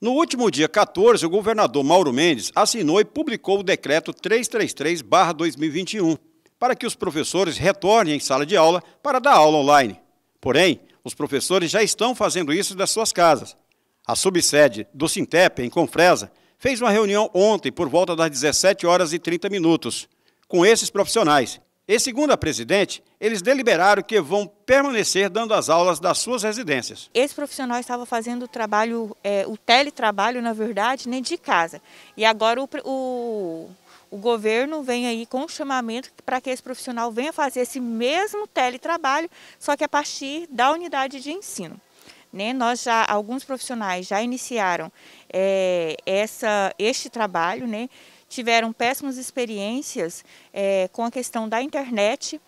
No último dia 14, o governador Mauro Mendes assinou e publicou o decreto 333-2021 para que os professores retornem em sala de aula para dar aula online. Porém, os professores já estão fazendo isso das suas casas. A subsede do Sintep, em Confresa, fez uma reunião ontem por volta das 17 horas e 30 minutos com esses profissionais e segundo a presidente, eles deliberaram que vão permanecer dando as aulas das suas residências. Esse profissional estava fazendo o trabalho, é, o teletrabalho, na verdade, nem né, de casa. E agora o, o, o governo vem aí com o chamamento para que esse profissional venha fazer esse mesmo teletrabalho, só que a partir da unidade de ensino. Né, nós já, alguns profissionais já iniciaram é, essa, este trabalho, né? tiveram péssimas experiências é, com a questão da internet,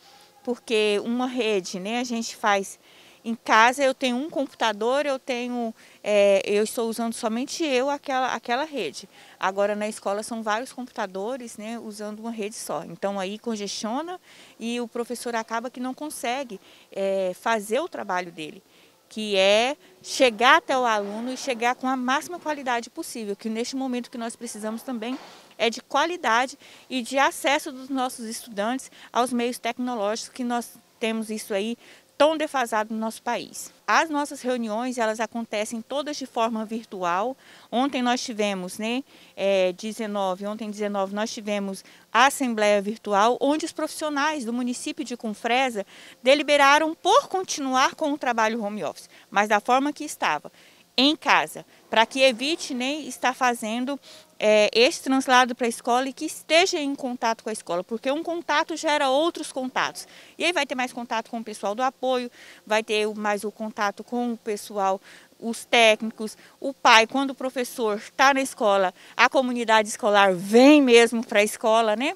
porque uma rede, né, a gente faz em casa, eu tenho um computador, eu tenho, é, eu estou usando somente eu aquela, aquela rede. Agora na escola são vários computadores, né, usando uma rede só. Então aí congestiona e o professor acaba que não consegue é, fazer o trabalho dele que é chegar até o aluno e chegar com a máxima qualidade possível, que neste momento que nós precisamos também é de qualidade e de acesso dos nossos estudantes aos meios tecnológicos que nós temos isso aí tão defasado no nosso país. As nossas reuniões elas acontecem todas de forma virtual. Ontem nós tivemos, né, é, 19, ontem 19 nós tivemos a assembleia virtual, onde os profissionais do município de Confresa deliberaram por continuar com o trabalho home office, mas da forma que estava em casa, para que evite nem estar fazendo é, esse translado para a escola e que esteja em contato com a escola, porque um contato gera outros contatos. E aí vai ter mais contato com o pessoal do apoio, vai ter mais o contato com o pessoal, os técnicos, o pai, quando o professor está na escola, a comunidade escolar vem mesmo para a escola, né?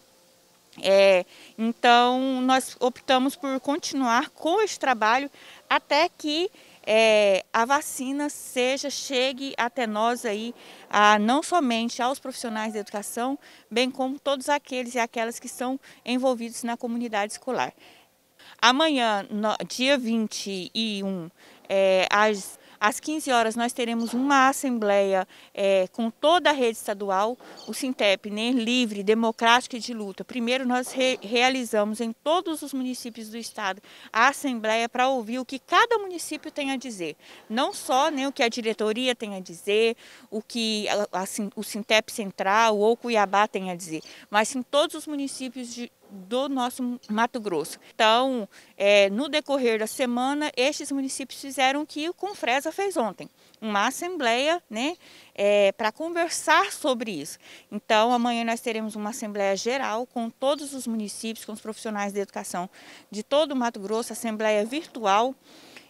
É, então, nós optamos por continuar com esse trabalho até que é, a vacina seja chegue até nós aí, a, não somente aos profissionais da educação, bem como todos aqueles e aquelas que estão envolvidos na comunidade escolar. Amanhã, no, dia 21, é, às às 15 horas nós teremos uma assembleia é, com toda a rede estadual, o Sintep, né, livre, democrático e de luta. Primeiro nós re realizamos em todos os municípios do estado a assembleia para ouvir o que cada município tem a dizer. Não só né, o que a diretoria tem a dizer, o que a, a, o Sintep Central ou Cuiabá tem a dizer, mas sim todos os municípios de do nosso Mato Grosso. Então, é, no decorrer da semana, estes municípios fizeram o que o Confresa fez ontem, uma assembleia né, é, para conversar sobre isso. Então, amanhã nós teremos uma assembleia geral com todos os municípios, com os profissionais da educação de todo o Mato Grosso, assembleia virtual,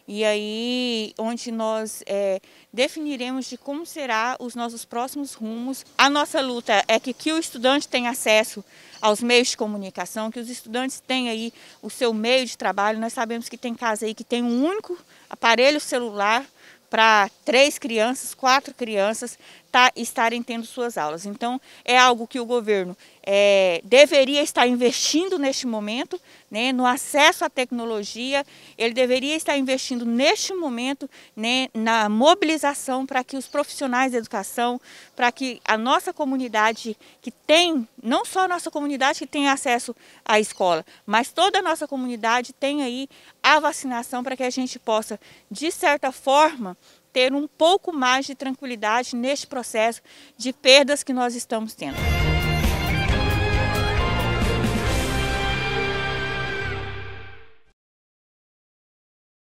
e aí onde nós é, definiremos de como será os nossos próximos rumos. A nossa luta é que, que o estudante tenha acesso aos meios de comunicação, que os estudantes tenham aí o seu meio de trabalho. Nós sabemos que tem casa aí que tem um único aparelho celular para três crianças, quatro crianças tá, estarem tendo suas aulas. Então, é algo que o governo é, deveria estar investindo neste momento, né, no acesso à tecnologia, ele deveria estar investindo neste momento né, na mobilização para que os profissionais da educação, para que a nossa comunidade que tem, não só a nossa comunidade que tem acesso à escola, mas toda a nossa comunidade tenha aí a vacinação para que a gente possa, de certa forma, ter um pouco mais de tranquilidade neste processo de perdas que nós estamos tendo.